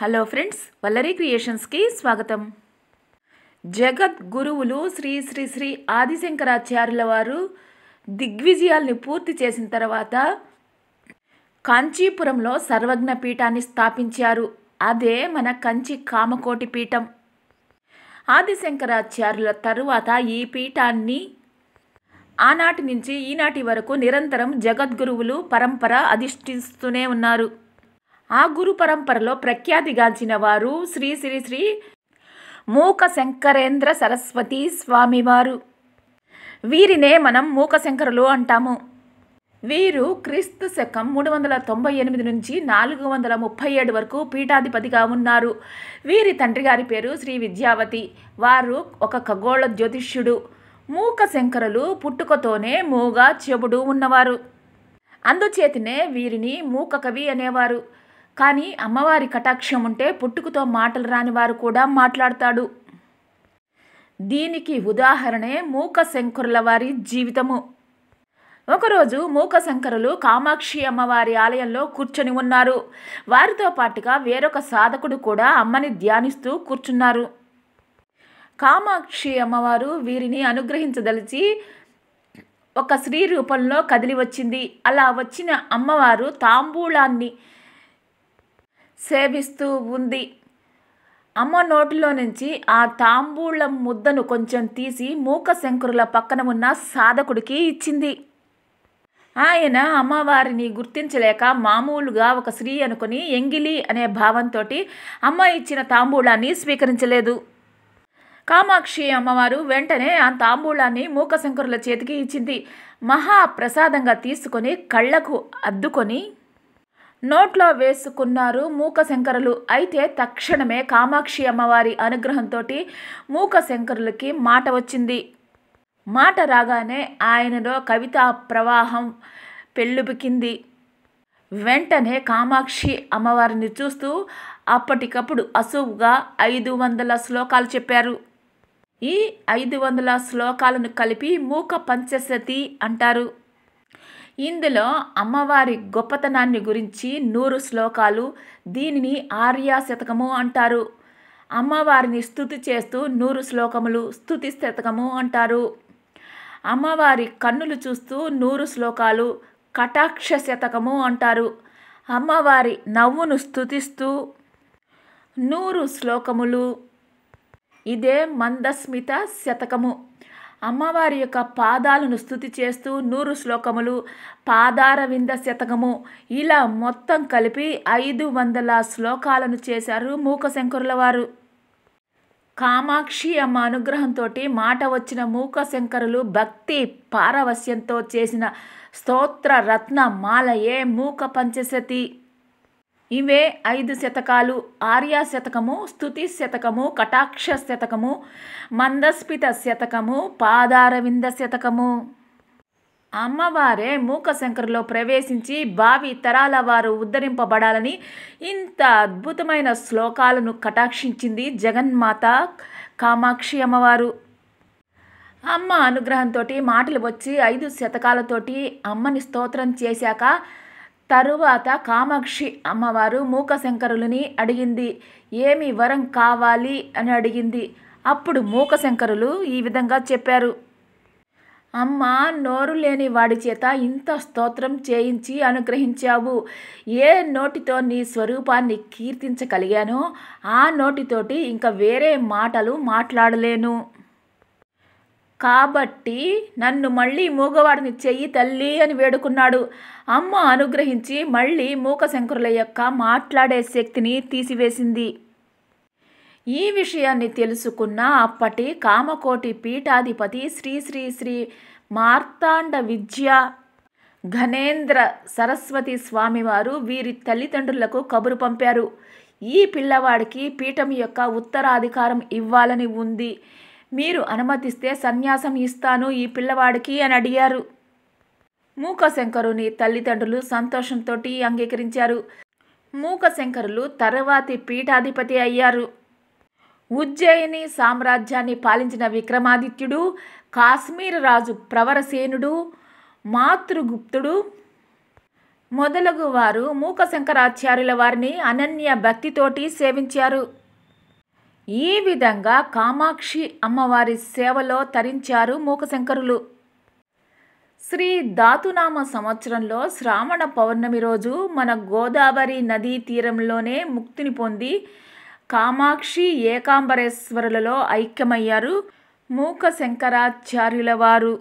hello friends వల్లరి క్రియేషన్స్కి స్వాగతం జగద్గురువులు శ్రీ శ్రీ శ్రీ ఆదిశంకరాచార్యుల వారు దిగ్విజయాల్ని పూర్తి చేసిన తర్వాత కాంచీపురంలో సర్వజ్ఞ పీఠాన్ని స్థాపించారు అదే మన కంచి కామకోటి పీఠం ఆదిశంకరాచార్యుల తరువాత ఈ పీఠాన్ని ఆనాటి నుంచి ఈనాటి వరకు నిరంతరం జగద్గురువులు పరంపర అధిష్ఠిస్తూనే ఉన్నారు ఆ గురు పరంపరలో ప్రఖ్యాతిగాంచిన వారు శ్రీ శ్రీ శ్రీ మూక శంకరేంద్ర సరస్వతి స్వామివారు వీరినే మనం మూక శంకరులు అంటాము వీరు క్రీస్తు శకం మూడు వందల తొంభై ఎనిమిది నుంచి నాలుగు వందల ముప్పై ఏడు వరకు పీఠాధిపతిగా ఉన్నారు వీరి తండ్రి గారి పేరు శ్రీ విద్యావతి వారు ఒక ఖగోళ జ్యోతిష్యుడు మూక శంకరులు పుట్టుకతోనే మూగ చెబుడు ఉన్నవారు అందుచేతనే వీరిని మూక కవి అనేవారు కానీ అమ్మవారి కటాక్షం ఉంటే పుట్టుకతో మాటలు రాని వారు కూడా మాట్లాడతాడు దీనికి ఉదాహరణే మూక శంకరుల వారి జీవితము ఒకరోజు మూక శంకరులు కామాక్షి అమ్మవారి ఆలయంలో కూర్చొని ఉన్నారు వారితో పాటుగా వేరొక సాధకుడు కూడా అమ్మని ధ్యానిస్తూ కూర్చున్నారు కామాక్షి అమ్మవారు వీరిని అనుగ్రహించదలిచి ఒక స్త్రీ రూపంలో కదిలి వచ్చింది అలా వచ్చిన అమ్మవారు తాంబూలాన్ని సేవిస్తూ ఉంది అమ్మ నోటిలో నుంచి ఆ తాంబూలం ముద్దను కొంచెం తీసి మూక శంకరుల పక్కన ఉన్న సాధకుడికి ఇచ్చింది ఆయన అమ్మవారిని గుర్తించలేక మామూలుగా ఒక స్త్రీ అనుకుని ఎంగిలి అనే భావంతో అమ్మ ఇచ్చిన తాంబూలాన్ని స్వీకరించలేదు కామాక్షి అమ్మవారు వెంటనే ఆ తాంబూలాన్ని మూకశంకరుల చేతికి ఇచ్చింది మహాప్రసాదంగా తీసుకొని కళ్ళకు అద్దుకొని నోట్లో వేసుకున్నారు మూక శంకరులు అయితే తక్షణమే కామాక్షి అమ్మవారి అనుగ్రహంతో మూక శంకరులకి మాట వచ్చింది మాట రాగానే ఆయనలో కవితా ప్రవాహం పెళ్ళుబికింది వెంటనే కామాక్షి అమ్మవారిని చూస్తూ అప్పటికప్పుడు అసూగా ఐదు వందల శ్లోకాలు చెప్పారు ఈ ఐదు వందల శ్లోకాలను కలిపి మూక పంచశతి అంటారు ఇందులో అమ్మవారి గొప్పతనాన్ని గురించి నూరు శ్లోకాలు దీనిని ఆర్యా శతకము అంటారు అమ్మవారిని స్థుతి చేస్తూ నూరు శ్లోకములు స్థుతి శతకము అంటారు అమ్మవారి కన్నులు చూస్తూ నూరు శ్లోకాలు కటాక్ష శతకము అంటారు అమ్మవారి నవ్వును స్థుతిస్తూ నూరు శ్లోకములు ఇదే మందస్మిత శతకము అమ్మవారి యొక్క పాదాలను స్థుతి చేస్తూ నూరు శ్లోకములు పాదార వింద శతకము ఇలా మొత్తం కలిపి ఐదు వందల శ్లోకాలను చేశారు మూకశంకరుల వారు కామాక్షి అమ్మ అనుగ్రహంతో మాట వచ్చిన మూకశంకరులు భక్తి పారవశ్యంతో చేసిన స్తోత్ర రత్న మాలయే మూక పంచశతి ఇవే ఐదు శతకాలు ఆర్య శతకము స్థుతి శతకము కటాక్ష శతకము మందస్పిత శతకము పాదారవింద శతకము అమ్మవారే మూకశంకరులో ప్రవేశించి భావి తరాల వారు ఉద్ధరింపబడాలని ఇంత అద్భుతమైన శ్లోకాలను కటాక్షించింది జగన్మాత కామాక్షి అమ్మవారు అమ్మ అనుగ్రహంతో మాటలు వచ్చి ఐదు శతకాలతోటి అమ్మని స్తోత్రం చేశాక తరువాత కామాక్షి అమ్మవారు మూకశంకరులని అడిగింది ఏమి వరం కావాలి అని అడిగింది అప్పుడు మూకశంకరులు ఈ విధంగా చెప్పారు అమ్మ నోరు లేని వాడి చేత ఇంత స్తోత్రం చేయించి అనుగ్రహించావు ఏ నోటితో నీ స్వరూపాన్ని కీర్తించగలిగానో ఆ నోటితోటి ఇంకా వేరే మాటలు మాట్లాడలేను కాబట్టి నన్ను మళ్ళీ మూగవాడిని చెయ్యి తల్లి అని వేడుకున్నాడు అమ్మ అనుగ్రహించి మళ్ళీ మూకశంకరుల యొక్క మాట్లాడే శక్తిని తీసివేసింది ఈ విషయాన్ని తెలుసుకున్న అప్పటి కామకోటి పీఠాధిపతి శ్రీ శ్రీ శ్రీ మార్తాండ విద్య ఘనేంద్ర సరస్వతి స్వామివారు వీరి తల్లిదండ్రులకు కబురు పంపారు ఈ పిల్లవాడికి పీఠం యొక్క ఉత్తరాధికారం ఇవ్వాలని ఉంది మీరు అనుమతిస్తే సన్యాసం ఇస్తాను ఈ పిల్లవాడికి అని అడిగారు మూకశంకరుని తల్లిదండ్రులు సంతోషంతో అంగీకరించారు మూకశంకరులు తర్వాతి పీఠాధిపతి అయ్యారు ఉజ్జయిని సామ్రాజ్యాన్ని పాలించిన విక్రమాదిత్యుడు కాశ్మీర్ రాజు ప్రవరసేనుడు మాతృగుప్తుడు మొదలగు వారు మూకశంకరాచార్యుల వారిని అనన్య భక్తితోటి సేవించారు ఈ విధంగా కామాక్షి అమ్మవారి సేవలో తరించారు మూకశంకరులు శ్రీ ధాతునామ సంవత్సరంలో శ్రావణ పౌర్ణమి రోజు మన గోదావరి నదీ తీరంలోనే ముక్తిని పొంది కామాక్షి ఏకాంబరేశ్వరులలో ఐక్యమయ్యారు మూక వారు